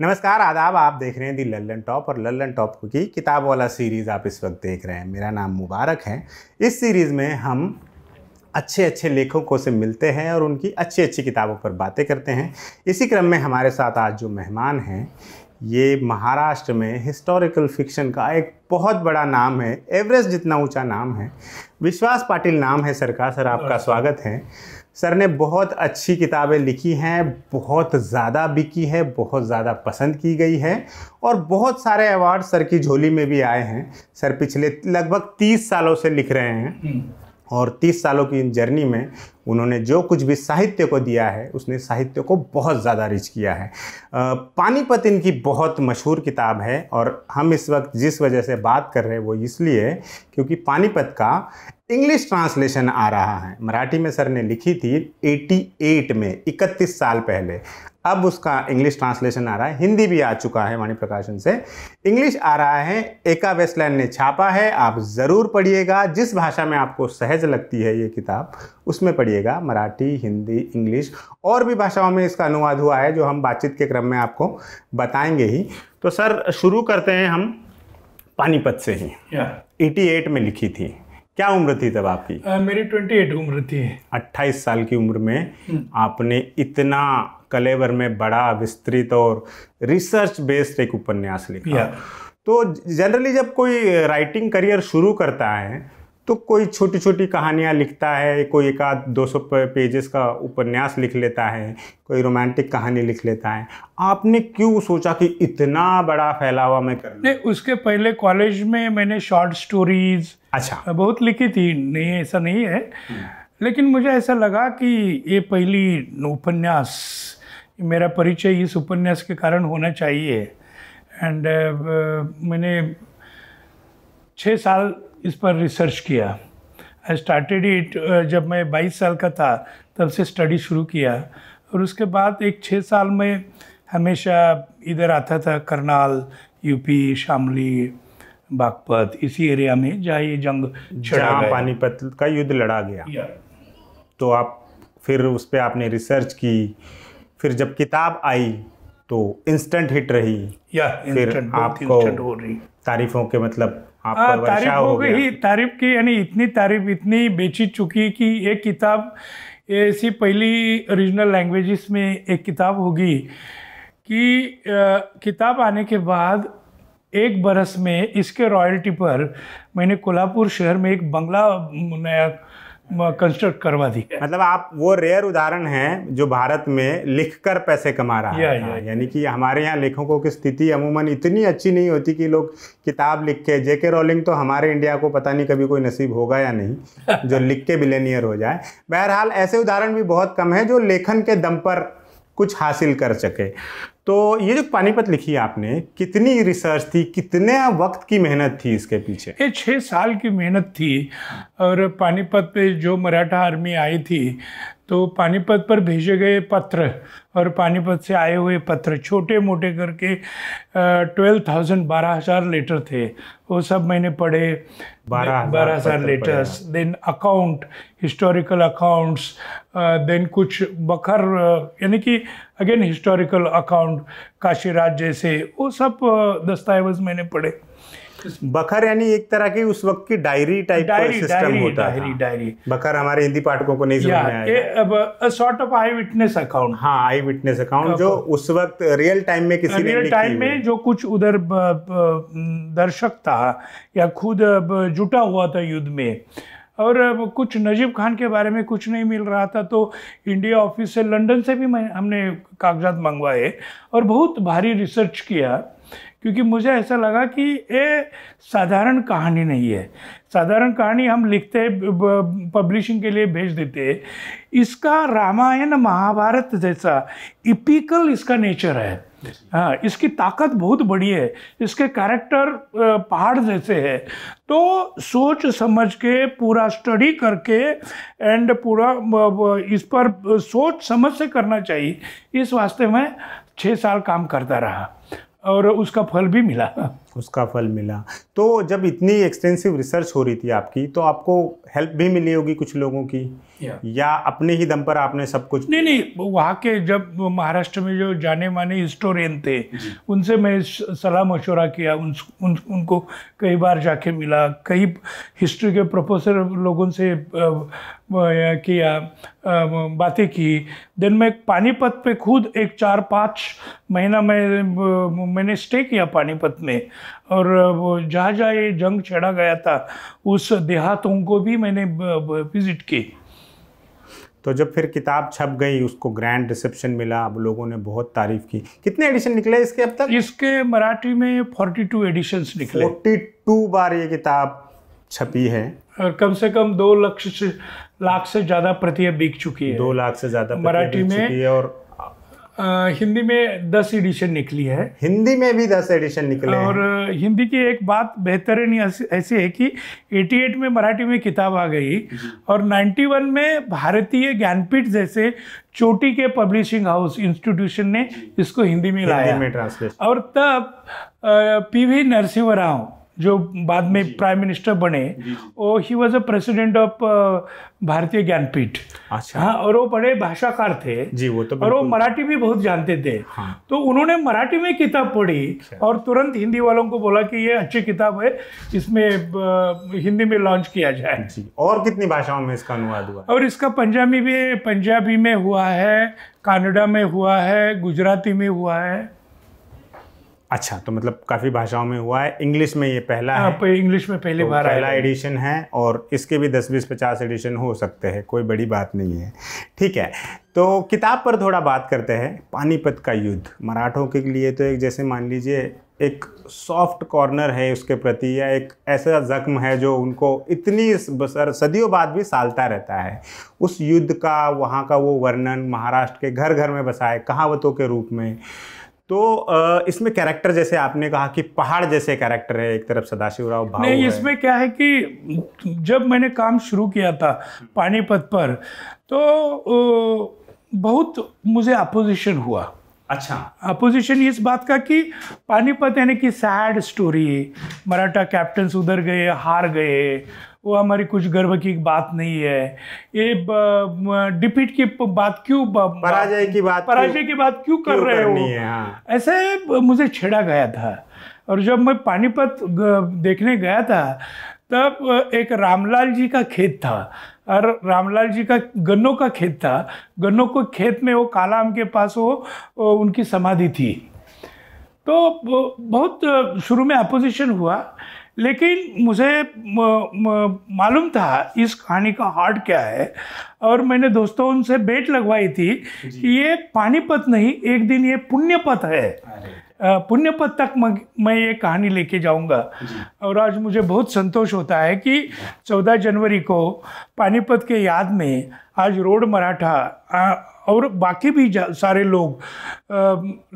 नमस्कार आदाब आप देख रहे हैं दी लल्लन टॉप और लल्लन टॉप की किताब वाला सीरीज़ आप इस वक्त देख रहे हैं मेरा नाम मुबारक है इस सीरीज़ में हम अच्छे अच्छे लेखकों से मिलते हैं और उनकी अच्छी अच्छी किताबों पर बातें करते हैं इसी क्रम में हमारे साथ आज जो मेहमान हैं ये महाराष्ट्र में हिस्टोरिकल फिक्शन का एक बहुत बड़ा नाम है एवरेस्ट जितना ऊंचा नाम है विश्वास पाटिल नाम है सरकार सर आपका स्वागत है सर ने बहुत अच्छी किताबें लिखी हैं बहुत ज़्यादा बिकी है बहुत ज़्यादा पसंद की गई है और बहुत सारे अवार्ड सर की झोली में भी आए हैं सर पिछले लगभग तीस सालों से लिख रहे हैं हम्म। और तीस सालों की इन जर्नी में उन्होंने जो कुछ भी साहित्य को दिया है उसने साहित्य को बहुत ज़्यादा रिच किया है पानीपत इनकी बहुत मशहूर किताब है और हम इस वक्त जिस वजह से बात कर रहे हैं वो इसलिए क्योंकि पानीपत का इंग्लिश ट्रांसलेशन आ रहा है मराठी में सर ने लिखी थी 88 में 31 साल पहले अब उसका इंग्लिश ट्रांसलेशन आ रहा है हिंदी भी आ चुका है वाणी प्रकाशन से इंग्लिश आ रहा है एका वेस्टलैंड ने छापा है आप ज़रूर पढ़िएगा जिस भाषा में आपको सहज लगती है ये किताब उसमें पढ़िएगा मराठी हिंदी इंग्लिश और भी भाषाओं में इसका अनुवाद हुआ है जो हम बातचीत के क्रम में आपको बताएंगे ही तो सर शुरू करते हैं हम पानीपत से ही एटी yeah. एट में लिखी थी क्या उम्र थी तब आपकी आ, मेरी ट्वेंटी एट उम्र थी अट्ठाईस साल की उम्र में हम्म। आपने इतना कलेवर में बड़ा विस्तृत और रिसर्च बेस्ड एक उपन्यास लिखा तो जनरली जब कोई राइटिंग करियर शुरू करता है तो कोई छोटी छोटी कहानियाँ लिखता है कोई एक आध दो सौ पेजेस का उपन्यास लिख लेता है कोई रोमांटिक कहानी लिख लेता है आपने क्यों सोचा कि इतना बड़ा फैलावा मैं कर नहीं उसके पहले कॉलेज में मैंने शॉर्ट स्टोरीज अच्छा बहुत लिखी थी नहीं ऐसा नहीं है हम्म। लेकिन मुझे ऐसा लगा कि ये पहली उपन्यास मेरा परिचय इस उपन्यास के कारण होना चाहिए एंड uh, मैंने छः साल इस पर रिसर्च किया आई स्टार्टेड इट जब मैं 22 साल का था तब से स्टडी शुरू किया और उसके बाद एक छः साल में हमेशा इधर आता था करनाल यूपी शामली बागपत इसी एरिया में जहाँ ये जंग जहाँ पानीपत का युद्ध लड़ा गया तो आप फिर उस पर आपने रिसर्च की फिर जब किताब आई तो इंस्टेंट हिट रही या फिर आपको तारीफों के मतलब आप हाँ, पर हो गई तारीफ की यानी इतनी तारीफ इतनी बेची चुकी कि एक किताब ऐसी पहली रीजनल लैंग्वेजेस में एक किताब होगी कि किताब आने के बाद एक बरस में इसके रॉयल्टी पर मैंने कोल्हापुर शहर में एक बंगला नया कंस्ट्रक्ट करवा दी मतलब आप वो रेयर उदाहरण हैं जो भारत में लिखकर पैसे कमा रहा या, है यानी कि हमारे यहाँ लेखकों की स्थिति अमूमन इतनी अच्छी नहीं होती कि लोग किताब लिख के जेके रोलिंग तो हमारे इंडिया को पता नहीं कभी कोई नसीब होगा या नहीं जो लिख के बिलेनियर हो जाए बहरहाल ऐसे उदाहरण भी बहुत कम है जो लेखन के दम पर कुछ हासिल कर सके तो ये जो पानीपत लिखी आपने कितनी रिसर्च थी कितने वक्त की मेहनत थी इसके पीछे ये छः साल की मेहनत थी और पानीपत पे जो मराठा आर्मी आई थी तो पानीपत पर भेजे गए पत्र और पानीपत से आए हुए पत्र छोटे मोटे करके ट्वेल्व थाउजेंड बारह हज़ार लेटर थे वो सब मैंने पढ़े बारह बारह हज़ार letters then account historical accounts then कुछ बखर यानी कि अगेन हिस्टोरिकल अकाउंट काशीराज जैसे वो सब दस्तावेज मैंने पढ़े बखर यानी एक तरह की उस वक्त की डायरी टाइप का सिस्टम होता डायरी डायरी बखर हमारे हिंदी पाठकों को नहीं समझ में sort of eyewitness account हाँ आई विटनेस अकाउंट जो उस वक्त रियल टाइम में किसी रियल टाइम में जो कुछ उधर दर्शक था या खुद जुटा हुआ था युद्ध में और कुछ नजीब खान के बारे में कुछ नहीं मिल रहा था तो इंडिया ऑफिस से लंदन से भी हमने कागजात मंगवाए और बहुत भारी रिसर्च किया क्योंकि मुझे ऐसा लगा कि ये साधारण कहानी नहीं है साधारण कहानी हम लिखते पब्लिशिंग के लिए भेज देते हैं इसका रामायण महाभारत जैसा इपिकल इसका नेचर है हाँ इसकी ताकत बहुत बड़ी है इसके कैरेक्टर पहाड़ जैसे है तो सोच समझ के पूरा स्टडी करके एंड पूरा इस पर सोच समझ से करना चाहिए इस वास्ते में छः साल काम करता रहा और उसका फल भी मिला उसका फल मिला तो जब इतनी एक्सटेंसिव रिसर्च हो रही थी आपकी तो आपको हेल्प भी मिली होगी कुछ लोगों की या अपने ही दम पर आपने सब कुछ नहीं नहीं वहाँ के जब महाराष्ट्र में जो जाने माने हिस्टोरियन थे उनसे मैं सलाह मशवरा किया उन, उन उनको कई बार जाके मिला कई हिस्ट्री के प्रोफेसर लोगों से किया बातें की देन मैं पानीपत पे खुद एक चार पाँच महीना मैं मैंने स्टे किया पानीपत में और वो जहाँ जहाँ ये जंग छेड़ा गया था उस देहातों को भी मैंने विजिट की तो जब फिर किताब छप गई उसको ग्रैंड रिसेप्शन मिला अब लोगों ने बहुत तारीफ की कितने एडिशन निकले इसके अब तक इसके मराठी में 42 टू एडिशंस निकले 42 बार ये किताब छपी है और कम से कम दो लक्ष लाख से ज़्यादा प्रतियाँ बिक चुकी है दो लाख से ज़्यादा मराठी में चुकी है और आ, हिंदी में दस एडिशन निकली है हिंदी में भी दस एडिशन निकले और हैं। हिंदी की एक बात बेहतरीन ऐसी है कि 88 में मराठी में किताब आ गई और 91 में भारतीय ज्ञानपीठ जैसे चोटी के पब्लिशिंग हाउस इंस्टीट्यूशन ने इसको हिंदी में लाया में और तब पी वी नरसिंह राव जो बाद में प्राइम मिनिस्टर बने वो ही was a president of Bharatiya Jnanpith अच्छा हाँ और वो बड़े भाषाकार थे जी वो तो और वो मराठी भी बहुत जानते थे हाँ। तो उन्होंने मराठी में किताब पढ़ी अच्छा। और तुरंत हिंदी वालों को बोला कि ये अच्छी किताब है इसमें हिंदी में लॉन्च किया जाए जी और कितनी भाषाओं में इसका अनुवाद हुआ और इसका पंजाबी भी पंजाबी में हुआ है कानडा में हुआ है गुजराती में हुआ है अच्छा तो मतलब काफ़ी भाषाओं में हुआ है इंग्लिश में ये पहला आप हाँ, है इंग्लिश में पहली तो बार पहला एडिशन है और इसके भी दस बीस पचास एडिशन हो सकते हैं कोई बड़ी बात नहीं है ठीक है तो किताब पर थोड़ा बात करते हैं पानीपत का युद्ध मराठों के लिए तो एक जैसे मान लीजिए एक सॉफ्ट कॉर्नर है उसके प्रति या एक ऐसा जख्म है जो उनको इतनी सदियों बाद भी सालता रहता है उस युद्ध का वहाँ का वो वर्णन महाराष्ट्र के घर घर में बसाए कहावतों के रूप में तो इसमें कैरेक्टर जैसे आपने कहा कि पहाड़ जैसे कैरेक्टर है एक तरफ सदाशिवराव भाव नहीं इसमें क्या है कि जब मैंने काम शुरू किया था पानीपत पर तो बहुत मुझे अपोजिशन हुआ अच्छा अपोजिशन इस बात का कि पानीपत यानी कि सैड स्टोरी मराठा कैप्टन उधर गए हार गए वो हमारी कुछ गर्व की बात नहीं है ये डिफीट की बात क्यों पराजय की बात पराजय की बात क्यों कर रहे हो हाँ। ऐसे मुझे छेड़ा गया था और जब मैं पानीपत देखने गया था तब एक रामलाल जी का खेत था और रामलाल जी का गन्नों का खेत था गन्नों को खेत में वो काला आम के पास वो उनकी समाधि थी तो बहुत शुरू में अपोजिशन हुआ लेकिन मुझे मालूम था इस कहानी का हार्ट क्या है और मैंने दोस्तों उनसे बेट लगवाई थी कि ये पानीपत नहीं एक दिन ये पुण्यपथ है पुण्यपत तक मैं ये कहानी लेके जाऊंगा और आज मुझे बहुत संतोष होता है कि 14 जनवरी को पानीपत के याद में आज रोड मराठा और बाकी भी सारे लोग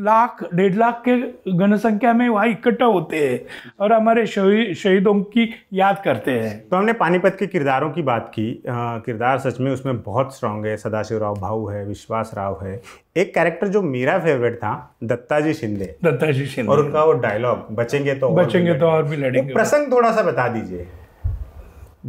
लाख डेढ़ लाख के जनसंख्या में वहाँ इकट्ठा होते हैं और हमारे शहीदों की याद करते हैं तो हमने पानीपत के किरदारों की बात की किरदार सच में उसमें बहुत स्ट्रांग है सदाशिव राव भाऊ है विश्वास राव है एक कैरेक्टर जो मेरा फेवरेट था दत्ता जी शिंदे दत्ता जी शिंदे और उनका वो डायलॉग बचेंगे तो बचेंगे तो और भी तो लड़ेंगे प्रसंग थोड़ा सा बता दीजिए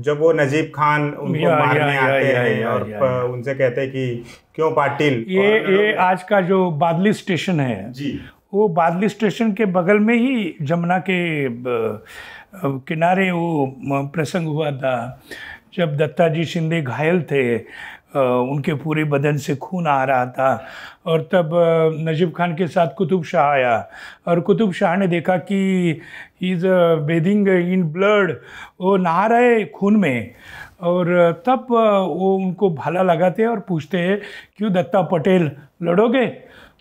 जब वो नजीब खान उनको या, मारने या, आते या, हैं और उनसे कहते हैं कि क्यों पाटिल ये ये आज का जो बादली स्टेशन है जी वो बादली स्टेशन के बगल में ही जमुना के किनारे वो प्रसंग हुआ था जब दत्ता जी शिंदे घायल थे उनके पूरे बदन से खून आ रहा था और तब नजीब खान के साथ कुतुब शाह आया और कुतुब शाह ने देखा कि इज़ बेदिंग इन ब्लड वो नहा रहे खून में और तब वो उनको भाला लगाते हैं और पूछते हैं क्यों दत्ता पटेल लड़ोगे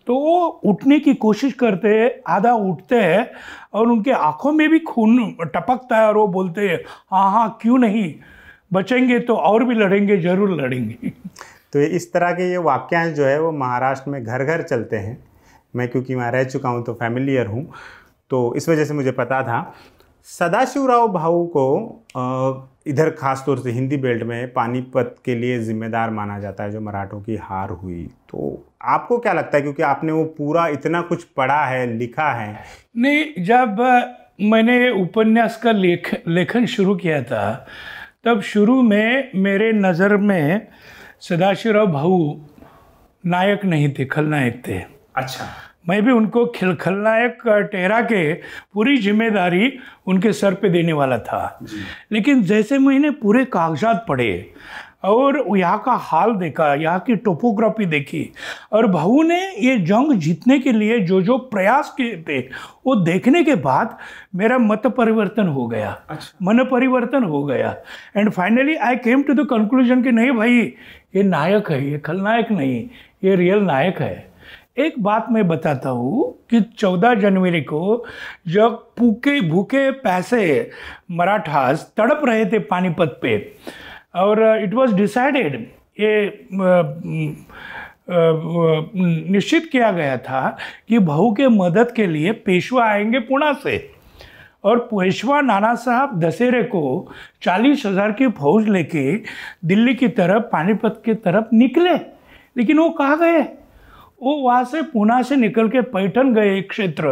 तो वो उठने की कोशिश करते हैं आधा उठते हैं और उनके आँखों में भी खून टपकता है और वो बोलते हैं हाँ हाँ क्यों नहीं बचेंगे तो और भी लड़ेंगे जरूर लड़ेंगे तो इस तरह के ये वाक्यांश जो है वो महाराष्ट्र में घर घर चलते हैं मैं क्योंकि वहाँ रह चुका हूँ तो फैमिलियर हूँ तो इस वजह से मुझे पता था सदाशिवराव भाऊ को इधर खास तौर से हिंदी बेल्ट में पानीपत के लिए जिम्मेदार माना जाता है जो मराठों की हार हुई तो आपको क्या लगता है क्योंकि आपने वो पूरा इतना कुछ पढ़ा है लिखा है नहीं जब मैंने उपन्यास का लेख लेखन शुरू किया था तब शुरू में मेरे नज़र में सदाशिवराव भाऊ नायक नहीं थे खलनायक थे अच्छा मैं भी उनको खिल खलनायक ठहरा के पूरी जिम्मेदारी उनके सर पे देने वाला था लेकिन जैसे मैंने पूरे कागजात पढ़े और यहाँ का हाल देखा यहाँ की टोपोग्राफी देखी और भाऊ ने ये जंग जीतने के लिए जो जो प्रयास किए थे वो देखने के बाद मेरा मत परिवर्तन हो गया अच्छा। मन परिवर्तन हो गया and finally I came to the conclusion कि नहीं भाई ये नायक है ये खलनायक नहीं ये रियल नायक है एक बात मैं बताता हूँ कि 14 जनवरी को जब भूखे भूखे पैसे मराठास तड़प रहे थे पानीपत पे और इट वाज डिसाइडेड ये uh, uh, uh, निश्चित किया गया था कि बहू के मदद के लिए पेशवा आएंगे पुणे से और पेशवा नाना साहब दशहरे को चालीस हज़ार की फौज लेके दिल्ली की तरफ पानीपत की तरफ निकले लेकिन वो कहाँ गए वो वहाँ से पुणे से निकल के पैठन गए एक क्षेत्र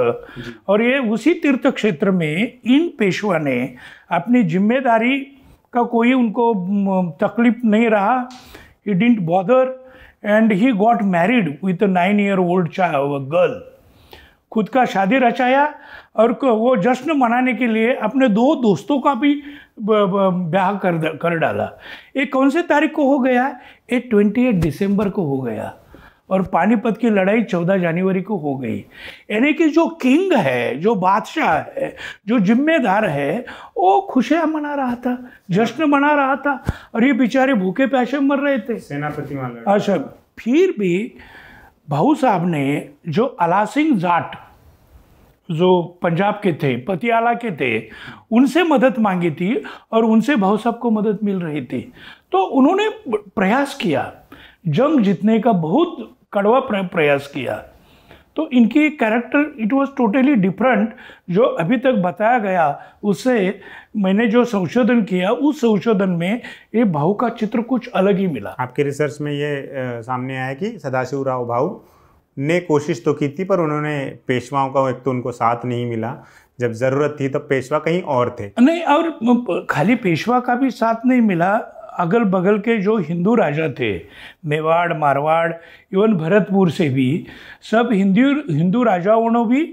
और ये उसी तीर्थ क्षेत्र में इन पेशवा ने अपनी जिम्मेदारी का कोई उनको तकलीफ नहीं रहा he didn't bother and he got married with a nine year old child girl खुद का शादी रचाया और वो जश्न मनाने के लिए अपने दो दोस्तों का भी ब्याह कर कर डाला ये कौन से तारीख को हो गया ये ट्वेंटी एट दिसंबर को हो गया और पानीपत की लड़ाई 14 जनवरी को हो गई यानी कि जो किंग है जो बादशाह है जो जिम्मेदार है वो खुशियाँ मना रहा था जश्न मना रहा था और ये बेचारे भूखे पैसे मर रहे थे सेनापति अच्छा फिर भी भाऊ साहब ने जो अला सिंह जाट जो पंजाब के थे पतियाला के थे उनसे मदद मांगी थी और उनसे भाऊ साहब को मदद मिल रही थी तो उन्होंने प्रयास किया जंग जीतने का बहुत कड़वा प्रयास किया तो इनकी character it was totally different जो अभी तक बताया गया उससे मैंने जो संशोधन किया उस संशोधन में ये भाव का चित्र कुछ अलग ही मिला आपके रिसर्च में ये आ, सामने आया कि सदाशिव राव भाऊ ने कोशिश तो की थी पर उन्होंने पेशवाओं का एक तो उनको साथ नहीं मिला जब ज़रूरत थी तब पेशवा कहीं और थे नहीं और खाली पेशवा का भी साथ नहीं मिला अगल बगल के जो हिंदू राजा थे मेवाड़ मारवाड़ इवन भरतपुर से भी सब हिंदू हिंदू राजाओं ने भी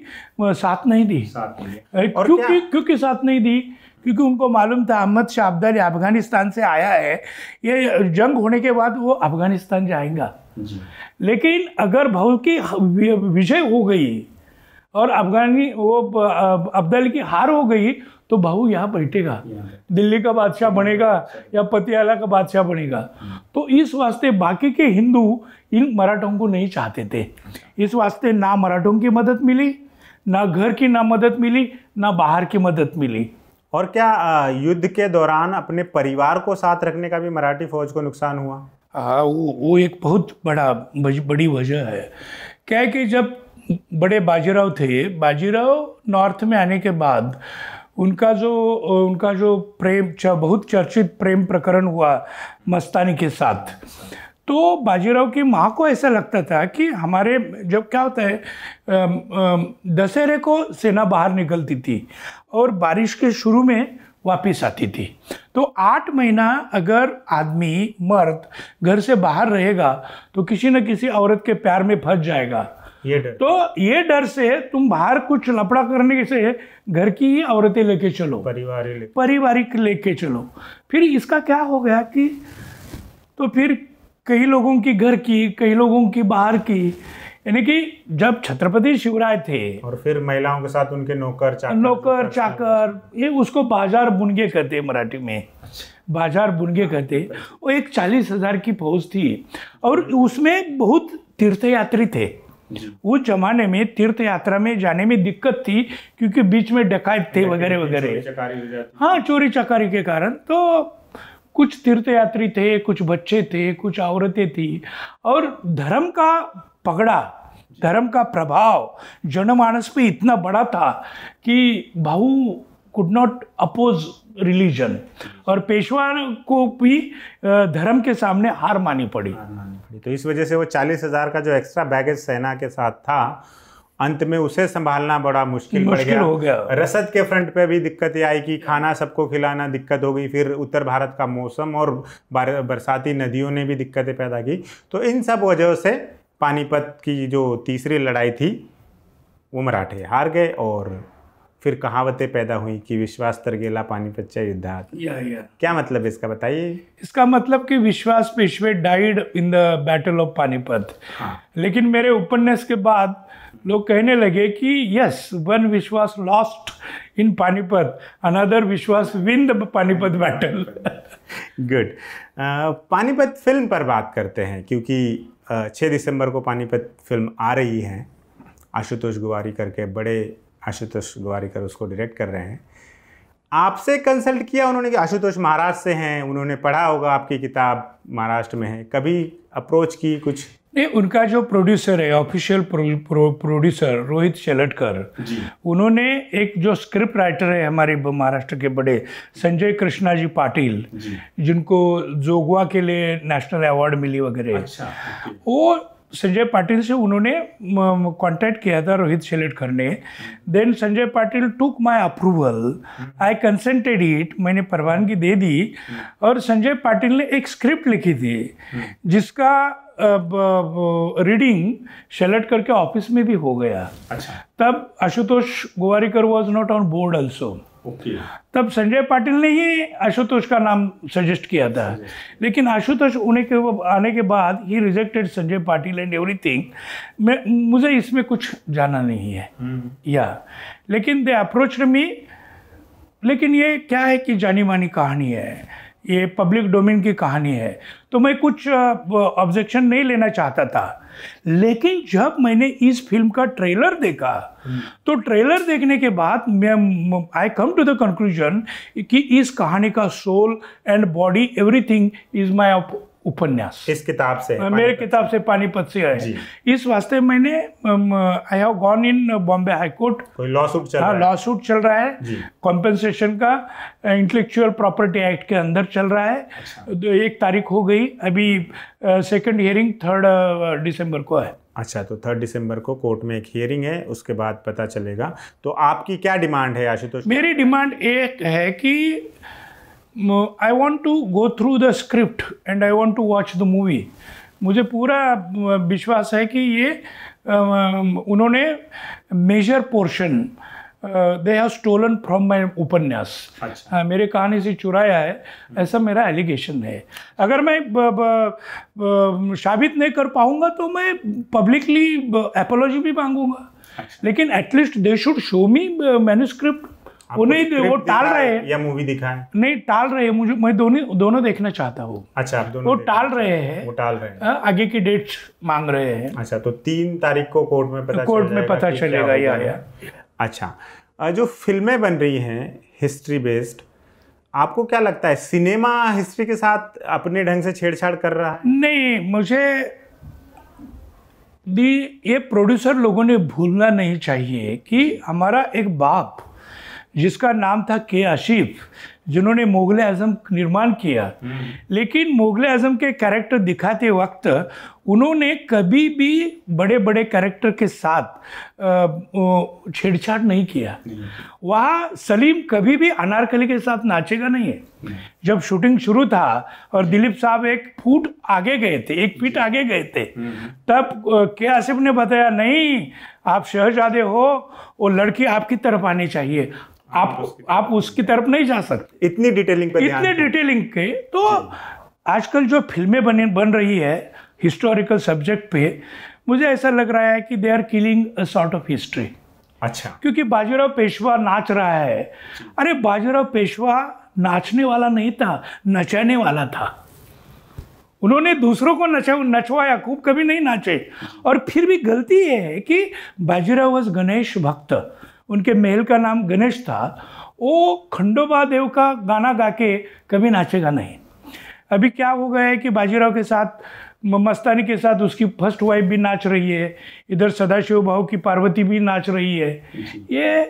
साथ नहीं दी साथ नहीं। क्योंकि क्योंकि साथ नहीं दी क्योंकि उनको मालूम था अहमद शाह अब्दाली अफगानिस्तान से आया है ये जंग होने के बाद वो अफगानिस्तान जाएगा लेकिन अगर भाव की विजय हो गई और अफगानी वो अब्दाली की हार हो गई तो भाऊ यहाँ बैठेगा दिल्ली का बादशाह बनेगा या पतियाला का बादशाह बनेगा हाँ। तो इस वास्ते बाकी के हिंदू इन मराठों को नहीं चाहते थे अच्छा। इस वास्ते ना मराठों की मदद मिली ना घर की ना मदद मिली ना बाहर की मदद मिली और क्या युद्ध के दौरान अपने परिवार को साथ रखने का भी मराठी फौज को नुकसान हुआ हाँ वो वो एक बहुत बड़ा बड़ी वजह है क्या है कि जब बड़े बाजीराव थे बाजीराव नॉर्थ में आने के बाद उनका जो उनका जो प्रेम बहुत चर्चित प्रेम प्रकरण हुआ मस्तानी के साथ तो बाजीराव की माँ को ऐसा लगता था कि हमारे जब क्या होता है दशहरे को सेना बाहर निकलती थी और बारिश के शुरू में वापस आती थी तो आठ महीना अगर आदमी मर्द घर से बाहर रहेगा तो किसी न किसी औरत के प्यार में फंस जाएगा ये डर तो ये डर से तुम बाहर कुछ लपड़ा करने से घर की ही औरतें लेके चलो परिवार ले। पारिवारिक लेके चलो फिर इसका क्या हो गया कि तो फिर कई लोगों की घर की कई लोगों की बाहर की यानी कि जब छत्रपति शिवराय थे और फिर महिलाओं के साथ उनके नौकर चाकर नौकर चाकर ये उसको बाजार बुनगे कहते हैं मराठी में अच्छा। बाजार बुनगे कहते वो एक चालीस हजार की फौज थी और उसमें बहुत तीर्थयात्री थे उस जमाने में तीर्थ यात्रा में जाने में दिक्कत थी क्योंकि बीच में डकैत थे वगैरह वगैरह हाँ चोरी चकारी के कारण तो कुछ तीर्थयात्री थे कुछ बच्चे थे कुछ औरतें थी और धर्म का पगड़ा धर्म का प्रभाव जनमानस पे इतना बड़ा था कि भाऊ कुड नॉट अपोज रिलीजन और पेशवा को भी धर्म के सामने हार मानी पड़ी थी तो इस वजह से वो चालीस हज़ार का जो एक्स्ट्रा बैगेज सेना के साथ था अंत में उसे संभालना बड़ा मुश्किल पड़ गया हो गया रसद के फ्रंट पे भी दिक्कत आई कि खाना सबको खिलाना दिक्कत हो गई फिर उत्तर भारत का मौसम और बरसाती नदियों ने भी दिक्कतें पैदा की तो इन सब वजहों से पानीपत की जो तीसरी लड़ाई थी वो मराठे हार गए और फिर कहावतें पैदा हुई कि विश्वास तर गेला पच्चा युद्धा या या क्या मतलब इसका बताइए इसका मतलब कि Vishwas Peshwe died in the battle of Panipat हाँ। लेकिन मेरे उपन्यास के बाद लोग कहने लगे कि yes one Vishwas lost in Panipat another Vishwas win the Panipat battle good Panipat film पर बात करते हैं क्योंकि छः दिसंबर को पानीपत फिल्म आ रही है आशुतोष गुवारी करके बड़े आशुतोष गवारीकर उसको डायरेक्ट कर रहे हैं आपसे कंसल्ट किया उन्होंने कि आशुतोष महाराज से हैं उन्होंने पढ़ा होगा आपकी किताब महाराष्ट्र में है कभी अप्रोच की कुछ नहीं उनका जो प्रोड्यूसर है ऑफिशियल प्रोड्यूसर रोहित शेलटकर उन्होंने एक जो स्क्रिप्ट राइटर है हमारे महाराष्ट्र के बड़े संजय कृष्णा जी पाटिल जिनको जोगवा के लिए नेशनल अवार्ड मिली वगैरह अच्छा, वो संजय पाटिल से उन्होंने कांटेक्ट किया था रोहित शेलेटकर ने then Sanjay Patil took my approval I consented it मैंने परवानगी दे दी और संजय पाटिल ने एक स्क्रिप्ट लिखी थी जिसका रीडिंग शेलटकर के ऑफिस में भी हो गया अच्छा तब Ashutosh Gowariker was not on board also तब संजय पाटिल ने ही आशुतोष का नाम सजेस्ट किया था लेकिन आशुतोष उन्हें के आने के बाद ही rejected Sanjay Patil and everything मैं मुझे इसमें कुछ जाना नहीं है हम्म। या लेकिन दे अप्रोच मी लेकिन ये क्या है कि जानी मानी कहानी है ये पब्लिक डोमेन की कहानी है तो मैं कुछ ऑब्जेक्शन नहीं लेना चाहता था लेकिन जब मैंने इस फिल्म का ट्रेलर देखा हम्म। तो ट्रेलर देखने के बाद मैं I come to the conclusion कि इस कहानी का soul and body everything is my उपन्यास इस किताब से मेरे किताब से पानीपत से आए इस वास्ते मैंने I have gone in Bombay high court lawsuit चल रहा है लॉ सूट चल रहा है कॉम्पेंसेशन का इंटेलेक्चुअल प्रॉपर्टी एक्ट के अंदर चल रहा है अच्छा। तो एक तारीख हो गई अभी सेकंड हियरिंग थर्ड दिसंबर को है अच्छा तो थर्ड दिसंबर को कोर्ट में एक हियरिंग है उसके बाद पता चलेगा तो आपकी क्या डिमांड है आशुतोष मेरी डिमांड एक है कि I want to go through the script and I want to watch the movie. मुझे पूरा विश्वास है कि ये उन्होंने major portion they have stolen from my उपन्यास अच्छा। हाँ, मेरे कहानी से चुराया है ऐसा मेरा एलिगेशन है अगर मैं साबित नहीं कर पाऊंगा तो मैं पब्लिकली एपोलॉजी भी मांगूंगा अच्छा। लेकिन at least they should show me manuscript वो नहीं वो टाल रहे हैं या मूवी दिखाए नहीं टाल रहे हैं मुझे मैं दोनों दोनों देखना चाहता हूँ अच्छा आप दोनों वो टाल रहे हैं वो टाल रहे हैं हाँ, आगे की डेट मांग रहे हैं अच्छा तो तीन तारीख को कोर्ट में पता कोर्ट में पता चलेगा या, या अच्छा जो फिल्में बन रही हैं हिस्ट्री बेस्ड आपको क्या लगता है सिनेमा हिस्ट्री के साथ अपने ढंग से छेड़छाड़ कर रहा है नहीं मुझे दी ये प्रोड्यूसर लोगों ने भूलना नहीं चाहिए कि हमारा एक बाप जिसका नाम था के आशिफ जिन्होंने मुग़ल आज़म निर्माण किया लेकिन मुग़ल आज़म के कैरेक्टर दिखाते वक्त उन्होंने कभी भी बड़े बड़े कैरेक्टर के साथ छेड़छाड़ नहीं किया वहाँ सलीम कभी भी अनारकली के साथ नाचेगा नहीं है जब शूटिंग शुरू था और दिलीप साहब एक फुट आगे गए थे एक फीट आगे गए थे तब के आसिफ ने बताया नहीं आप शहजादे हो वो लड़की आपकी तरफ आनी चाहिए आप आप उसकी तरफ नहीं जा सकते इतनी डिटेलिंग पे इतने डिटेलिंग के तो आजकल जो फिल्में बने बन रही है हिस्टोरिकल सब्जेक्ट पे मुझे ऐसा लग रहा है कि they are killing a sort of history अच्छा क्योंकि बाजीराव पेशवा नाच रहा है अरे बाजीराव पेशवा नाचने वाला नहीं था नचाने वाला था उन्होंने दूसरों को नचा नचवाया खूब कभी नहीं नाचे और फिर भी गलती ये है कि बाजीराव वॉज गणेश भक्त उनके महल का नाम गणेश था वो खंडोबा देव का गाना गा के कभी नाचेगा नहीं अभी क्या हो गया है कि बाजीराव के साथ मस्तानी के साथ उसकी फर्स्ट वाइफ भी नाच रही है इधर सदाशिव भाव की पार्वती भी नाच रही है ये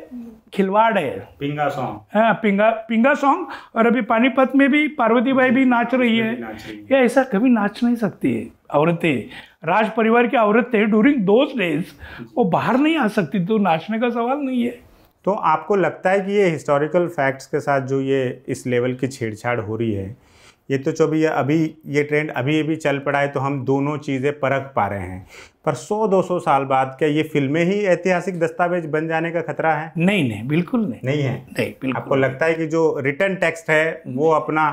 खिलवाड़ है पिंगा सॉन्ग हाँ पिंगा पिंगा सॉन्ग और अभी पानीपत में भी पार्वती बाई भी नाच रही है ये ऐसा कभी नाच नहीं सकती है औरतें राज परिवार की औरतें ड्यूरिंग दोज डेज वो बाहर नहीं आ सकती तो नाचने का सवाल नहीं है तो आपको लगता है कि ये हिस्टोरिकल फैक्ट्स के साथ जो ये इस लेवल की छेड़छाड़ हो रही है ये तो चो ये अभी ये ट्रेंड अभी अभी चल पड़ा है तो हम दोनों चीज़ें परख पा रहे हैं पर 100-200 साल बाद क्या ये फिल्में ही ऐतिहासिक दस्तावेज बन जाने का खतरा है नहीं नहीं बिल्कुल नहीं नहीं है नहीं बिल्कुल आपको नहीं। लगता है कि जो रिटर्न टेक्स्ट है वो अपना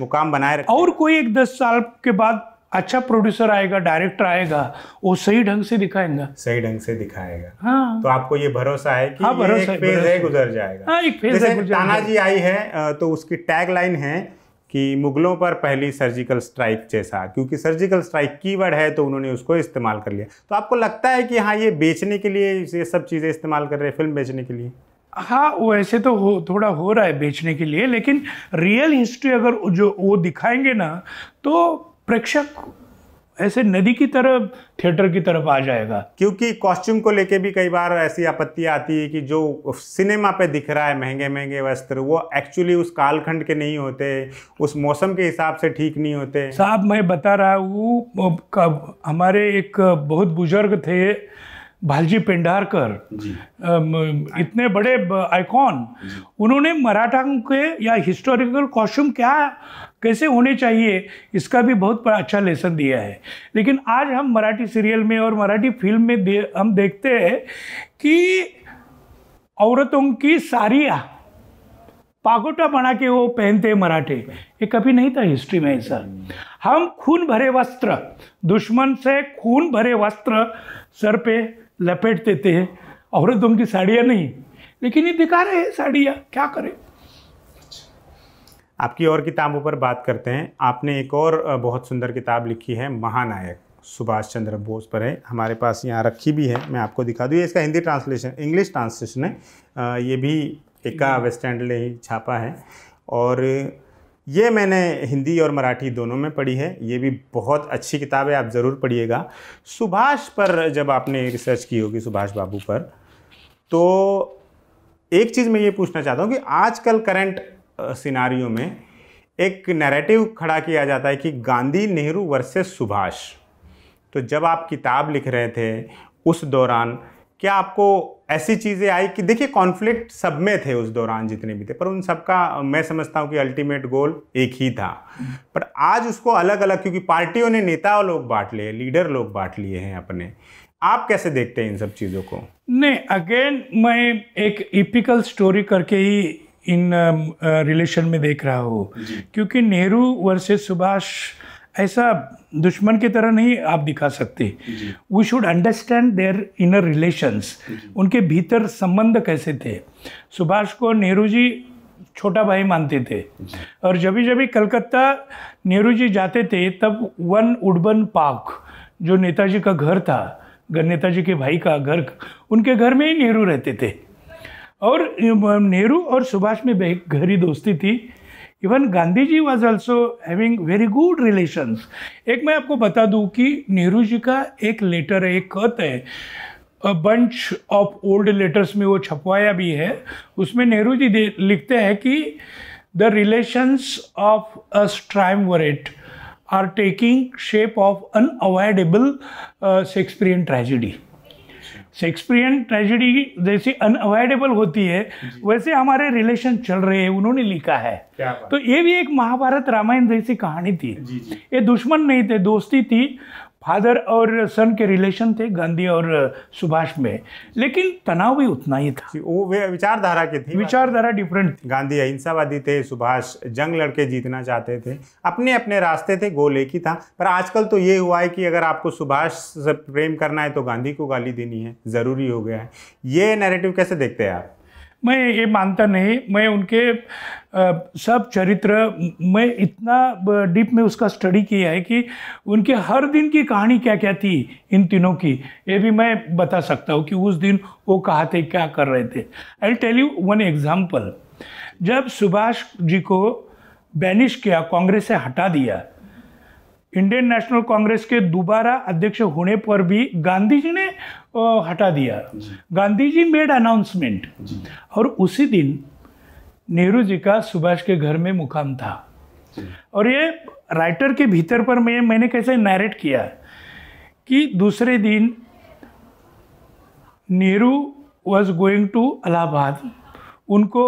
मुकाम बनाए रखे और कोई एक दस साल के बाद अच्छा प्रोड्यूसर आएगा डायरेक्टर आएगा वो सही ढंग से दिखाएगा सही ढंग से दिखाएगा हाँ तो आपको ये भरोसा है कि हाँ, भरोसा एक फेज है गुजर जाएगा हाँ, एक फेज है जी आई है तो उसकी टैग लाइन है कि मुगलों पर पहली सर्जिकल स्ट्राइक जैसा क्योंकि सर्जिकल स्ट्राइक कीवर्ड है तो उन्होंने उसको इस्तेमाल कर लिया तो आपको लगता है कि हाँ ये बेचने के लिए ये सब चीज़ें इस्तेमाल कर रहे हैं फिल्म बेचने के लिए हाँ वैसे तो हो थोड़ा हो रहा है बेचने के लिए लेकिन रियल हिस्ट्री अगर जो वो दिखाएंगे ना तो प्रेक्षक ऐसे नदी की तरफ थिएटर की तरफ आ जाएगा क्योंकि कॉस्ट्यूम को लेके भी कई बार ऐसी आपत्ति आती है कि जो सिनेमा पे दिख रहा है महंगे महंगे वस्त्र वो एक्चुअली उस कालखंड के नहीं होते उस मौसम के हिसाब से ठीक नहीं होते साहब मैं बता रहा हूँ हमारे एक बहुत बुजुर्ग थे भालजी पेंडारकर इतने बड़े आइकॉन उन्होंने मराठा के या हिस्टोरिकल कॉस्ट्यूम क्या कैसे होने चाहिए इसका भी बहुत अच्छा लेसन दिया है लेकिन आज हम मराठी सीरियल में और मराठी फिल्म में दे, हम देखते हैं कि औरतों की साड़ियाँ पागोटा बना के वो पहनते मराठे ये कभी नहीं था हिस्ट्री में ऐसा हम खून भरे वस्त्र दुश्मन से खून भरे वस्त्र सर पे लपेट देते हैं औरतों की साड़ियाँ नहीं लेकिन ये दिखा रहे हैं साड़ियाँ क्या करें आपकी और किताबों पर बात करते हैं आपने एक और बहुत सुंदर किताब लिखी है महानायक सुभाष चंद्र बोस पर है हमारे पास यहाँ रखी भी है मैं आपको दिखा दूँ ये इसका हिंदी ट्रांसलेशन इंग्लिश ट्रांसलेशन है ये भी एका वेस्ट ले ही छापा है और ये मैंने हिंदी और मराठी दोनों में पढ़ी है ये भी बहुत अच्छी किताब है आप ज़रूर पढ़िएगा सुभाष पर जब आपने रिसर्च की होगी सुभाष बाबू पर तो एक चीज़ मैं ये पूछना चाहता हूँ कि आजकल करंट सिनारियों में एक नैरेटिव खड़ा किया जाता है कि गांधी नेहरू वर्सेस सुभाष तो जब आप किताब लिख रहे थे उस दौरान क्या आपको ऐसी चीज़ें आई कि देखिए कॉन्फ्लिक्ट सब में थे उस दौरान जितने भी थे पर उन सबका मैं समझता हूँ कि अल्टीमेट गोल एक ही था पर आज उसको अलग अलग क्योंकि पार्टियों ने नेता लोग बांट लिए लीडर लोग बांट लिए हैं अपने आप कैसे देखते हैं इन सब चीज़ों को नहीं अगेन मैं एक इपिकल स्टोरी करके ही इन रिलेशन में देख रहा हो क्योंकि नेहरू वर्सेस सुभाष ऐसा दुश्मन की तरह नहीं आप दिखा सकते we should understand their inner relations उनके भीतर संबंध कैसे थे सुभाष को नेहरू जी छोटा भाई मानते थे और जब जब भी कलकत्ता नेहरू जी जाते थे तब वन उडबन पार्क जो नेताजी का घर था नेताजी के भाई का घर उनके घर में ही नेहरू रहते थे और नेहरू और सुभाष में गहरी दोस्ती थी even Gandhi ji was also having very good relations एक मैं आपको बता दूँ कि नेहरू जी का एक लेटर है एक खत है a bunch of old letters में वो छपवाया भी है उसमें नेहरू जी लिखते हैं कि द रिलेशंस ऑफ अ स्ट्राइम वरेट are taking shape of unavoidable Shakespearean tragedy Shakespearean tragedy जैसी अनअवॉइडेबल होती है वैसे हमारे रिलेशन चल रहे हैं उन्होंने लिखा है तो ये भी एक महाभारत रामायण जैसी कहानी थी ये दुश्मन नहीं थे दोस्ती थी फादर और सन के रिलेशन थे गांधी और सुभाष में लेकिन तनाव भी उतना ही था वो वे विचारधारा के थी विचारधारा डिफरेंट थी गांधी अहिंसावादी थे सुभाष जंग लड़के जीतना चाहते थे अपने अपने रास्ते थे गोल एक ही था पर आजकल तो ये हुआ है कि अगर आपको सुभाष से प्रेम करना है तो गांधी को गाली देनी है ज़रूरी हो गया है ये नैरेटिव कैसे देखते हैं आप मैं ये मानता नहीं मैं उनके सब चरित्र मैं इतना डीप में उसका स्टडी किया है कि उनके हर दिन की कहानी क्या क्या थी इन तीनों की ये भी मैं बता सकता हूँ कि उस दिन वो कहा थे क्या कर रहे थे I tell you one example जब सुभाष जी को बैनिश किया कांग्रेस से हटा दिया इंडियन नेशनल कांग्रेस के दोबारा अध्यक्ष होने पर भी गांधी जी ने हटा दिया गांधी जी मेड अनाउंसमेंट और उसी दिन नेहरू जी का सुभाष के घर में मुकाम था और ये राइटर के भीतर पर मैं मैंने कैसे नैरेट किया कि दूसरे दिन Nehru was going to Allahabad उनको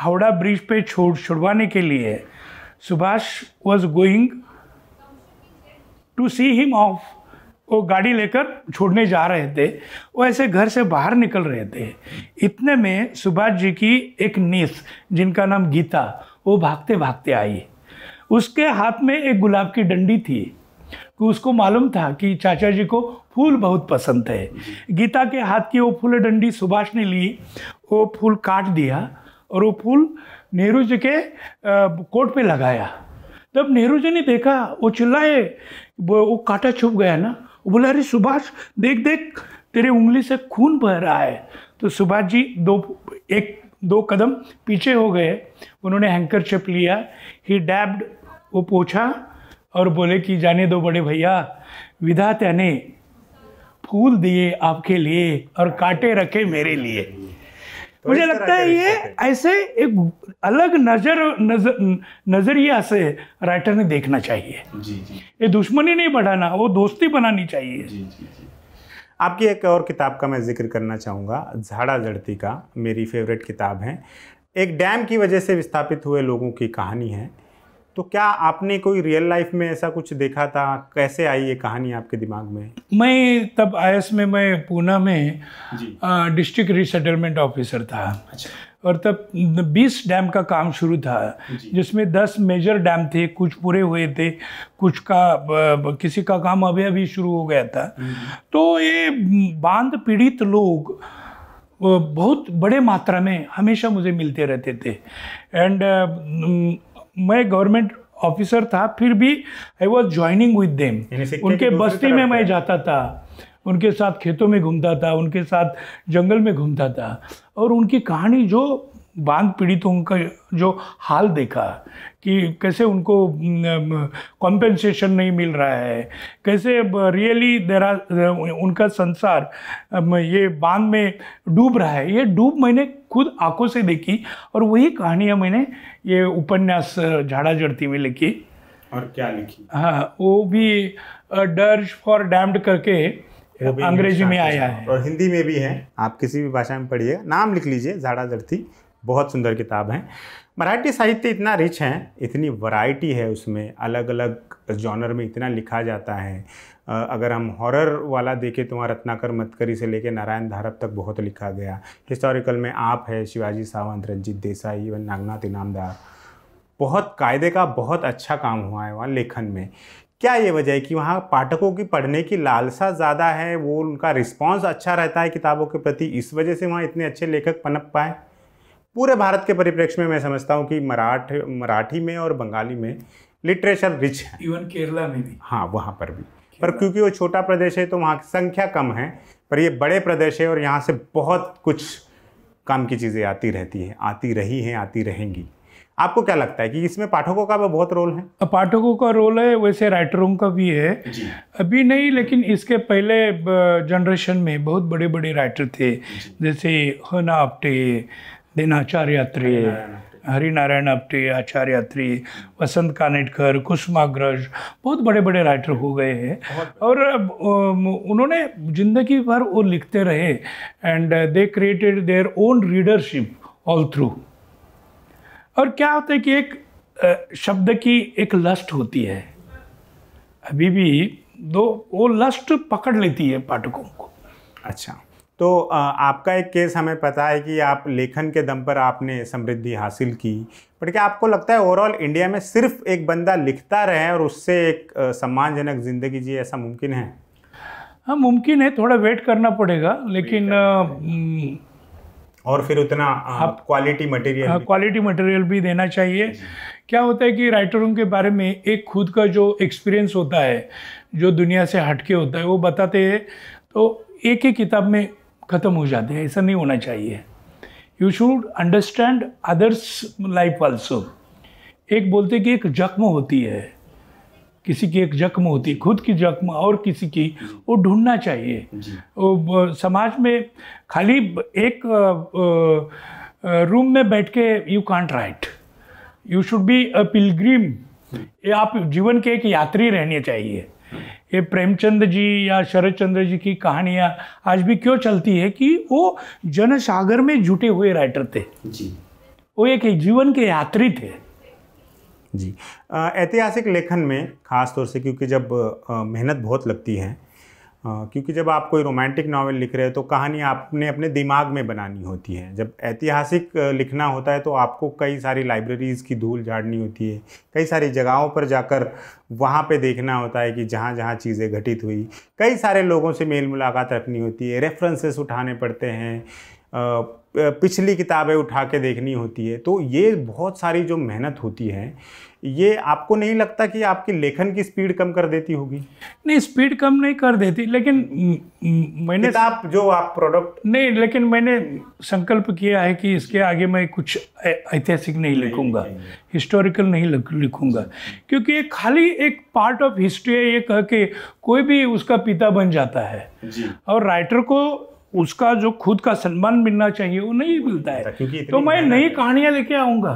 हावड़ा ब्रिज पे छोड़ छुड़वाने के लिए Subhash was going to see him off वो गाड़ी लेकर छोड़ने जा रहे थे वो ऐसे घर से बाहर निकल रहे थे इतने में सुभाष जी की एक नीस जिनका नाम गीता वो भागते भागते आई उसके हाथ में एक गुलाब की डंडी थी कि उसको मालूम था कि चाचा जी को फूल बहुत पसंद है गीता के हाथ की वो फूल डंडी सुभाष ने ली वो फूल काट दिया और वो फूल नेहरू जी के कोट पे लगाया तब नेहरू जी ने देखा वो चिल्लाए वो, वो छुप गया ना वो बोला अरे सुभाष देख देख तेरे उंगली से खून बह रहा है तो सुभाष जी दो एक दो कदम पीछे हो गए उन्होंने हैंकर चिप लिया ही डैब्ड वो पोछा और बोले कि जाने दो बड़े भैया विधाता ने फूल दिए आपके लिए और काटे रखे मेरे लिए तो मुझे लगता है ये ऐसे एक अलग नजर नजरिया से राइटर ने देखना चाहिए जी जी ये दुश्मनी नहीं बढ़ाना वो दोस्ती बनानी चाहिए जी जी आपकी एक और किताब का मैं जिक्र करना चाहूँगा झाड़ा झड़ती का मेरी फेवरेट किताब है एक डैम की वजह से विस्थापित हुए लोगों की कहानी है तो क्या आपने कोई रियल लाइफ में ऐसा कुछ देखा था कैसे आई ये कहानी आपके दिमाग में मैं तब आई में मैं पूना में डिस्ट्रिक्ट रिसेटलमेंट ऑफिसर था अच्छा। और तब 20 डैम का काम शुरू था जिसमें 10 मेजर डैम थे कुछ पूरे हुए थे कुछ का किसी का काम अभी अभी शुरू हो गया था हम्म। तो ये बांध पीड़ित लोग बहुत बड़े मात्रा में हमेशा मुझे मिलते रहते थे एंड मैं गवर्नमेंट ऑफिसर था फिर भी I was joining with them उनके बस्ती में मैं जाता था उनके साथ खेतों में घूमता था उनके साथ जंगल में घूमता था और उनकी कहानी जो बांध पीड़ितों का जो हाल देखा कि कैसे उनको कॉम्पेंसेशन नहीं मिल रहा है कैसे रियली देरा उनका संसार ये बांध में डूब रहा है ये डूब मैंने खुद आंखों से देखी और वही कहानियाँ मैंने ये उपन्यास झाड़ा जड़ती में लिखी और क्या लिखी हाँ वो भी डर्ज फॉर डैम्ड करके अंग्रेजी में आया है और हिंदी में भी है आप किसी भी भाषा में पढ़िए नाम लिख लीजिए झाड़ा जड़ती बहुत सुंदर किताब हैं मराठी साहित्य इतना रिच है इतनी वैरायटी है उसमें अलग अलग जॉनर में इतना लिखा जाता है अगर हम हॉरर वाला देखें तो वहाँ रत्नाकर मतकरी से लेकर नारायण धारप तक बहुत लिखा गया हिस्टोरिकल में आप है शिवाजी सावंत रंजीत देसाई इवन नागनाथ इनामदार बहुत कायदे का बहुत अच्छा काम हुआ है वहाँ लेखन में क्या ये वजह है कि वहाँ पाठकों की पढ़ने की लालसा ज़्यादा है वो उनका रिस्पॉन्स अच्छा रहता है किताबों के प्रति इस वजह से वहाँ इतने अच्छे लेखक पनप पाए पूरे भारत के परिप्रेक्ष्य में मैं समझता हूँ कि मराठ मराठी में और बंगाली में लिटरेचर रिच है इवन केरला में भी हाँ वहाँ पर भी पर क्योंकि वो छोटा प्रदेश है तो वहाँ की संख्या कम है पर ये बड़े प्रदेश है और यहाँ से बहुत कुछ काम की चीज़ें आती रहती हैं आती रही हैं आती रहेंगी आपको क्या लगता है कि इसमें पाठकों का भी बहुत रोल है पाठकों का रोल है वैसे राइटरों का भी है अभी नहीं लेकिन इसके पहले जनरेशन में बहुत बड़े बड़े राइटर थे जैसे हना आप्टे देन आचार्य यात्री हरिनारायण अपटे आचार्य यात्री वसंत कानेटकर कुसुमाग्रज बहुत बड़े बड़े राइटर हो गए हैं और उन्होंने जिंदगी भर वो लिखते रहे and they created their own readership all through और क्या होता है कि एक शब्द की एक लस्ट होती है अभी भी दो वो लस्ट पकड़ लेती है पाठकों को अच्छा तो आपका एक केस हमें पता है कि आप लेखन के दम पर आपने समृद्धि हासिल की बट क्या आपको लगता है ओवरऑल इंडिया में सिर्फ एक बंदा लिखता रहे और उससे एक सम्मानजनक ज़िंदगी जी ऐसा मुमकिन है हाँ मुमकिन है थोड़ा वेट करना पड़ेगा लेकिन हम्म। और फिर उतना आप क्वालिटी मटेरियल हाँ क्वालिटी हाँ, मटेरियल भी देना चाहिए क्या होता है कि राइटरों के बारे में एक खुद का जो एक्सपीरियंस होता है जो दुनिया से हटके होता है वो बताते हैं तो एक ही किताब में ख़त्म हो जाते हैं ऐसा नहीं होना चाहिए you should understand others life also एक बोलते कि एक जख्म होती है किसी की एक जख्म होती है खुद की जख्म और किसी की वो ढूंढना चाहिए वो समाज में खाली एक रूम में बैठ के you can't write you should be a pilgrim आप जीवन के एक यात्री रहने चाहिए ये प्रेमचंद जी या शरद चंद्र जी की कहानियाँ आज भी क्यों चलती है कि वो जनसागर में जुटे हुए राइटर थे जी वो एक जीवन के यात्री थे जी ऐतिहासिक लेखन में ख़ास तौर से क्योंकि जब मेहनत बहुत लगती है हाँ, क्योंकि जब आप कोई रोमांटिक नावल लिख रहे हो तो कहानी आपने अपने दिमाग में बनानी होती है जब ऐतिहासिक लिखना होता है तो आपको कई सारी लाइब्रेरीज़ की धूल झाड़नी होती है कई सारी जगहों पर जाकर वहाँ पे देखना होता है कि जहाँ जहाँ चीज़ें घटित हुई कई सारे लोगों से मेल मुलाकात रखनी होती है रेफरेंसेस उठाने पड़ते हैं पिछली किताबें उठा के देखनी होती है तो ये बहुत सारी जो मेहनत होती है ये आपको नहीं लगता कि आपकी लेखन की स्पीड कम कर देती होगी नहीं स्पीड कम नहीं कर देती लेकिन मैंने आप जो आप प्रोडक्ट नहीं लेकिन मैंने संकल्प किया है कि इसके आगे मैं कुछ ऐतिहासिक नहीं लिखूंगा हिस्टोरिकल नहीं लिखूंगा क्योंकि ये खाली एक पार्ट ऑफ हिस्ट्री है ये कह के कोई भी उसका पिता बन जाता है और राइटर को उसका जो खुद का सम्मान मिलना चाहिए वो नहीं मिलता है अच्छा, तो मैं नई कहानियाँ लेके आऊँगा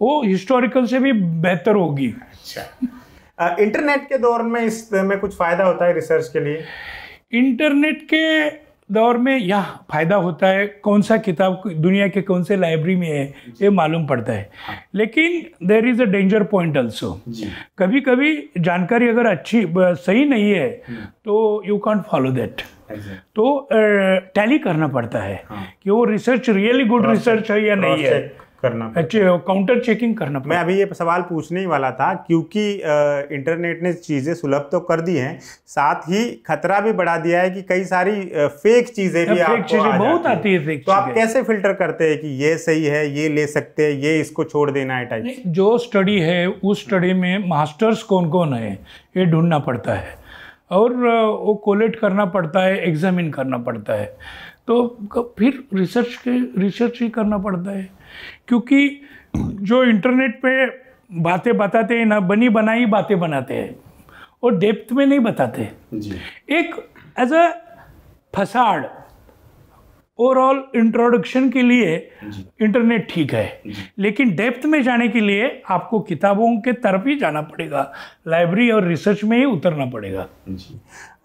वो हिस्टोरिकल से भी बेहतर होगी अच्छा इंटरनेट के दौर में इस में कुछ फ़ायदा होता है रिसर्च के लिए इंटरनेट के दौर में यह फ़ायदा होता है कौन सा किताब दुनिया के कौन से लाइब्रेरी में है ये मालूम पड़ता है हाँ। लेकिन there is a danger point also कभी कभी जानकारी अगर अच्छी सही नहीं है हम्म। तो यू कॉन्ट फॉलो दैट तो टैली करना पड़ता है हाँ। कि वो रिसर्च रियली गुड रिसर्च है या नहीं है करना काउंटर चेकिंग करना मैं अभी ये सवाल पूछने ही वाला था क्योंकि इंटरनेट ने चीज़ें सुलभ तो कर दी हैं साथ ही खतरा भी बढ़ा दिया है कि कई सारी फेक चीज़ें भी फेक चीज़ें बहुत आती है फेक तो आप कैसे फिल्टर करते हैं कि ये सही है ये ले सकते हैं ये इसको छोड़ देना है टाइप जो स्टडी है उस स्टडी में मास्टर्स कौन कौन है ये ढूंढना पड़ता है और वो कोलेट करना पड़ता है एग्जामिन करना पड़ता है तो फिर रिसर्च के रिसर्च ही करना पड़ता है क्योंकि जो इंटरनेट पे बातें बताते हैं ना बनी बनाई बातें बनाते हैं और डेप्थ में नहीं बताते जी। एक as a facade overall introduction के लिए इंटरनेट ठीक है लेकिन डेप्थ में जाने के लिए आपको किताबों के तरफ ही जाना पड़ेगा लाइब्रेरी और रिसर्च में ही उतरना पड़ेगा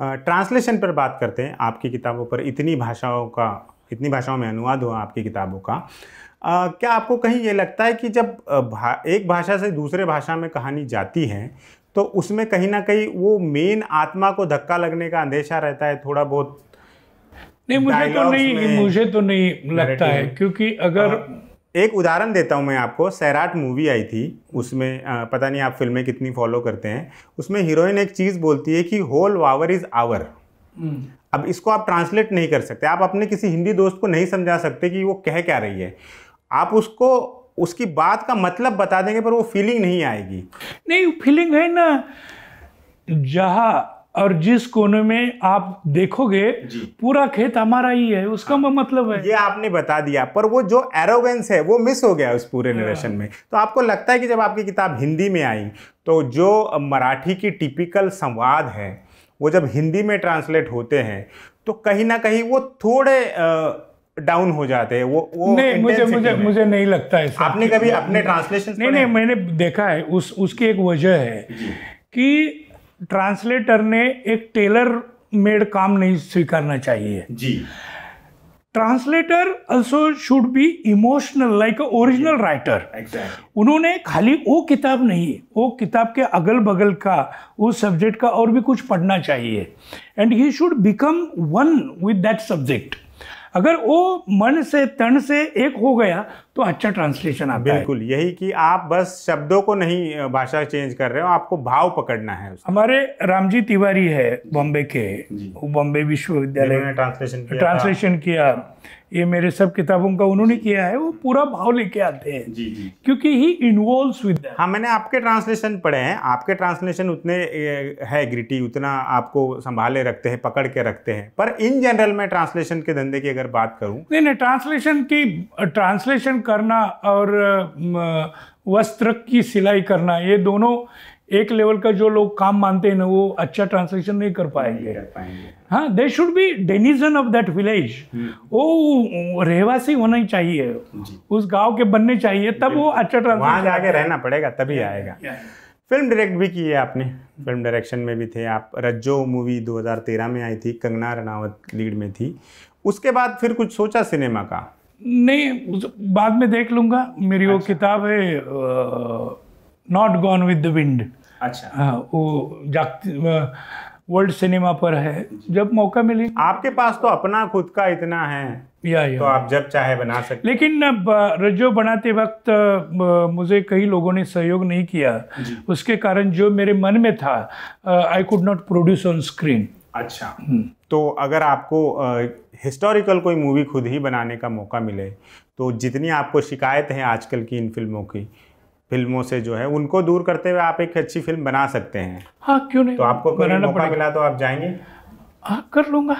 ट्रांसलेशन पर बात करते हैं आपकी किताबों पर इतनी भाषाओं का इतनी भाषाओं में अनुवाद हुआ आपकी किताबों का आ, क्या आपको कहीं ये लगता है कि जब भा, एक भाषा से दूसरे भाषा में कहानी जाती है तो उसमें कहीं ना कहीं वो मेन आत्मा को धक्का लगने का अंदेशा रहता है थोड़ा बहुत नहीं मुझे तो नहीं मुझे तो नहीं लगता है क्योंकि अगर हाँ। एक उदाहरण देता हूँ मैं आपको सैराट मूवी आई थी उसमें आ, पता नहीं आप फिल्में कितनी फॉलो करते हैं उसमें हीरोइन एक चीज़ बोलती है कि होल वावर इज़ आवर अब इसको आप ट्रांसलेट नहीं कर सकते आप अपने किसी हिंदी दोस्त को नहीं समझा सकते कि वो कह क्या रही है आप उसको उसकी बात का मतलब बता देंगे पर वो फीलिंग नहीं आएगी नहीं फीलिंग है ना जहाँ और जिस कोने में आप देखोगे पूरा खेत हमारा ही है उसका हाँ। मतलब है ये आपने बता दिया पर वो जो एरोगेंस है वो मिस हो गया उस पूरे नरेशन हाँ। में तो आपको लगता है कि जब आपकी किताब हिंदी में आई तो जो मराठी की टिपिकल संवाद है वो जब हिंदी में ट्रांसलेट होते हैं तो कहीं ना कहीं वो थोड़े डाउन हो जाते हैं वो वो नहीं मुझे मुझे मुझे नहीं लगता है आपने कभी अपने ट्रांसलेशन नहीं नहीं मैंने देखा है उस उसकी एक वजह है कि ट्रांसलेटर ने एक टेलर मेड काम नहीं स्वीकारना चाहिए जी translator also should be emotional like original writer उन्होंने खाली वो किताब नहीं वो किताब के अगल बगल का उस सब्जेक्ट का और भी कुछ पढ़ना चाहिए and he should become one with that subject अगर वो मन से तन से एक हो गया तो अच्छा ट्रांसलेशन आता बिल्कुल है। यही कि आप बस शब्दों को नहीं भाषा चेंज कर रहे हो आपको भाव पकड़ना है हमारे रामजी तिवारी है बॉम्बे के बॉम्बे विश्वविद्यालय ने ट्रांसलेशन किया ट्रांसलेशन किया ये मेरे सब किताबों का उन्होंने किया है वो पूरा भाव लेके आते हैं जी जी क्योंकि ही इन्वॉल्व विद हाँ मैंने आपके ट्रांसलेशन पढ़े हैं आपके ट्रांसलेशन उतने है ग्रिटी उतना आपको संभाले रखते हैं पकड़ के रखते हैं पर इन जनरल मैं ट्रांसलेशन के धंधे की अगर बात करूं नहीं नहीं ट्रांसलेशन की ट्रांसलेशन करना और वस्त्र की सिलाई करना ये दोनों एक लेवल का जो लोग काम मानते हैं ना वो अच्छा ट्रांसलेशन नहीं कर पाएंगे हाँ they should be denizen of that village वो रहवासी होना ही चाहिए उस गांव के बनने चाहिए तब वो अच्छा ट्रांसलेशन जाके रहना पड़ेगा तभी आएगा फिल्म डायरेक्ट भी की है आपने फिल्म डायरेक्शन में भी थे आप रज्जो मूवी 2013 में आई थी कंगना रनावत लीड में थी उसके बाद फिर कुछ सोचा सिनेमा का नहीं बाद में देख लूंगा मेरी अच्छा। वो किताब है not Gone with the Wind अच्छा हाँ वो वर्ल्ड सिनेमा पर है जब मौका मिले आपके पास तो अपना खुद का इतना है या, या। तो आप जब चाहे बना सकते लेकिन रजो बनाते वक्त मुझे कई लोगों ने सहयोग नहीं किया उसके कारण जो मेरे मन में था I could not produce on screen अच्छा हम्म। तो अगर आपको हिस्टोरिकल कोई मूवी खुद ही बनाने का मौका मिले तो जितनी आपको शिकायत है आजकल की इन फिल्मों की फिल्मों से जो है उनको दूर करते हुए आप एक अच्छी फिल्म बना सकते हैं हाँ क्यों नहीं तो आपको मौका मिला तो आप जाएंगे हाँ कर लूँगा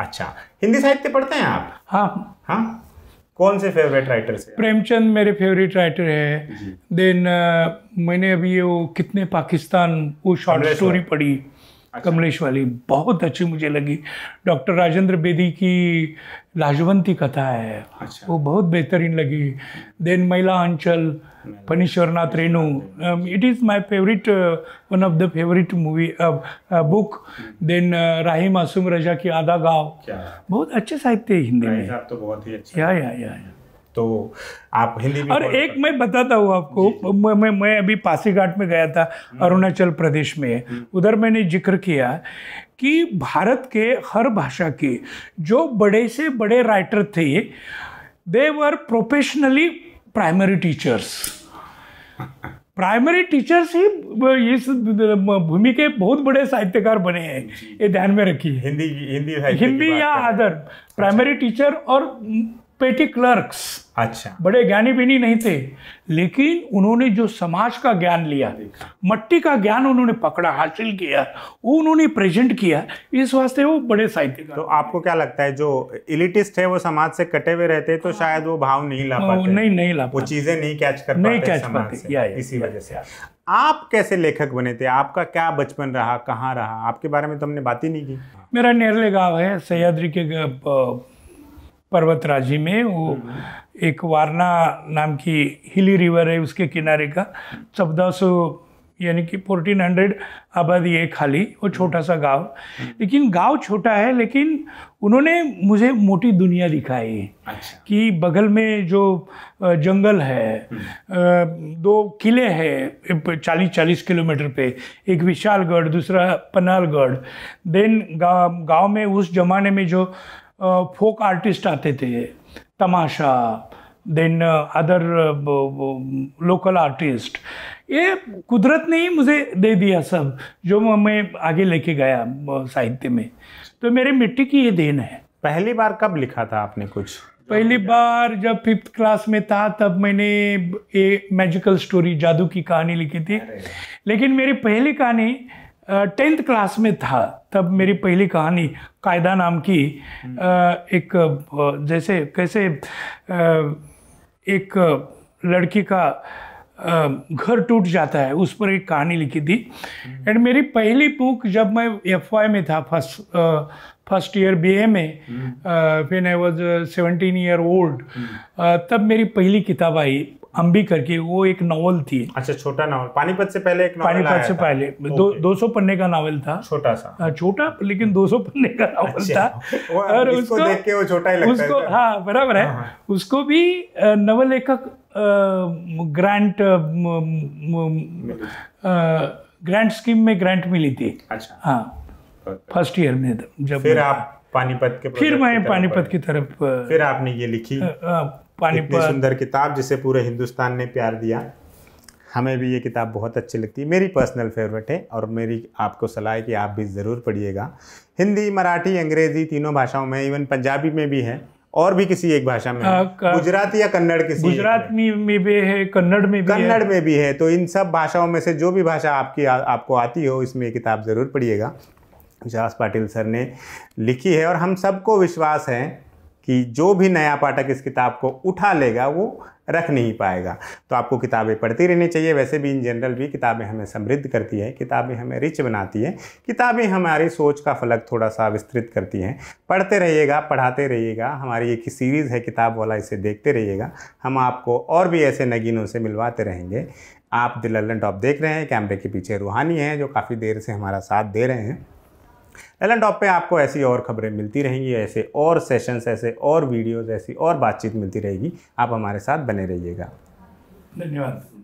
अच्छा हिंदी साहित्य पढ़ते हैं आप हाँ हाँ कौन से फेवरेट राइटर से प्रेमचंद मेरे फेवरेट राइटर है देन uh, मैंने अभी वो कितने पाकिस्तान वो शॉर्ट स्टोरी पढ़ी अच्छा। कमलेश वाली बहुत अच्छी मुझे लगी डॉक्टर राजेंद्र बेदी की लाजवंती कथा है अच्छा। वो बहुत बेहतरीन लगी then Maila Anchal Phanishwarnath Renu it is my favourite one of the favourite movie book then Rahi Masoom Raza की आधा गाँव बहुत अच्छे साहित्य है हिंदी में तो बहुत ही अच्छा या, या, या, या। तो आप हिंदी में और एक मैं बताता हूँ आपको मैं मैं मैं अभी पासीघाट में गया था हम्म। अरुणाचल प्रदेश में हम्म। उधर मैंने जिक्र किया कि भारत के हर भाषा के जो बड़े से बड़े राइटर थे they were professionally primary teachers primary teachers ही इस भूमि के बहुत बड़े साहित्यकार बने हैं ये ध्यान में रखिए हिंदी हिंदी हिंदी या अदर प्राइमरी टीचर और पेटी क्लर्क्स अच्छा बड़े ज्ञानी भी नहीं थे लेकिन उन्होंने जो समाज का ज्ञान लिया मट्टी का ज्ञान उन्होंने पकड़ा हासिल किया वो उन्होंने प्रेजेंट किया इस वास्ते वो बड़े साहित्यकार तो आपको क्या लगता है जो इलिटिस्ट है वो समाज से कटे हुए रहते हैं तो हाँ। शायद वो भाव नहीं ला हाँ, पाते नहीं नहीं ला वो चीजें नहीं कैच कर नहीं कैच पाते इसी वजह से आप कैसे लेखक बने थे आपका क्या बचपन रहा कहाँ रहा आपके बारे में तो हमने बात ही नहीं की मेरा नेरले गाँव है सह्याद्री के पर्वतराजी में वो हम्म। एक वारना नाम की हिली रिवर है उसके किनारे का चौदह सौ यानी कि फोर्टीन हंड्रेड आबादी है खाली वो छोटा सा गांव हम्म। लेकिन गांव छोटा है लेकिन उन्होंने मुझे मोटी दुनिया दिखाई अच्छा। कि बगल में जो जंगल है हम्म। दो किले हैं चालीस चालीस किलोमीटर पे एक विशालगढ़ दूसरा पनालगढ़ देन गांव में उस जमाने में जो फोक आर्टिस्ट आते थे tamasha then other local artist ये कुदरत ने ही मुझे दे दिया सब जो मैं आगे लेके गया साहित्य में तो मेरे मिट्टी की ये देन है पहली बार कब लिखा था आपने कुछ पहली बार जब फिफ्थ क्लास में था तब मैंने ये मैजिकल स्टोरी जादू की कहानी लिखी थी लेकिन मेरी पहली कहानी टेंथ क्लास में था तब मेरी पहली कहानी कायदा नाम की एक जैसे कैसे एक लड़की का घर टूट जाता है उस पर एक कहानी लिखी थी एंड हम्म। मेरी पहली बुक जब मैं एफ में था first first year B A में फिर I was seventeen year old तब मेरी पहली किताब आई हम भी करके वो एक नावल थी अच्छा छोटा नावल पानीपत से पहले एक पानीपत से पहले दो सौ पन्ने का नावल था छोटा सा हाँ, छोटा लेकिन दो सौ पन्ने का नावल अच्छा, था और उसको देख के वो छोटा ही लगता उसको हाँ बराबर है हाँ, हाँ। उसको भी नवल लेखक ग्रांट ग्रांट स्कीम में ग्रांट मिली थी अच्छा हाँ फर्स्ट ईयर में जब फिर आप पानीपत के फिर मैं पानीपत की तरफ फिर आपने ये लिखी पानीपत सुंदर किताब जिसे पूरे हिंदुस्तान ने प्यार दिया हमें भी ये किताब बहुत अच्छी लगती है मेरी पर्सनल फेवरेट है और मेरी आपको सलाह है कि आप भी ज़रूर पढ़िएगा हिंदी मराठी अंग्रेज़ी तीनों भाषाओं में इवन पंजाबी में भी है और भी किसी एक भाषा में हाँ, गुजराती या कन्नड़ किसी गुजरात में, में भी है कन्नड़ में भी कन्नड़ में भी है तो इन सब भाषाओं में से जो भी भाषा आपकी आपको आती हो इसमें किताब ज़रूर पढ़िएगा विश्वास पाटिल सर ने लिखी है और हम सबको विश्वास है कि जो भी नया पाठक इस किताब को उठा लेगा वो रख नहीं पाएगा तो आपको किताबें पढ़ती रहनी चाहिए वैसे भी इन जनरल भी किताबें हमें समृद्ध करती हैं किताबें हमें रिच बनाती हैं किताबें हमारी सोच का फलक थोड़ा सा विस्तृत करती हैं पढ़ते रहिएगा पढ़ाते रहिएगा हमारी एक सीरीज़ है किताब वाला इसे देखते रहिएगा हम आपको और भी ऐसे नगीनों से मिलवाते रहेंगे आप दिललन टॉप देख रहे हैं कैमरे के पीछे रूहानी हैं जो काफ़ी देर से हमारा साथ दे रहे हैं एलन टॉप पे आपको ऐसी और खबरें मिलती रहेंगी ऐसे और सेशंस ऐसे और वीडियोस ऐसी और बातचीत मिलती रहेगी आप हमारे साथ बने रहिएगा धन्यवाद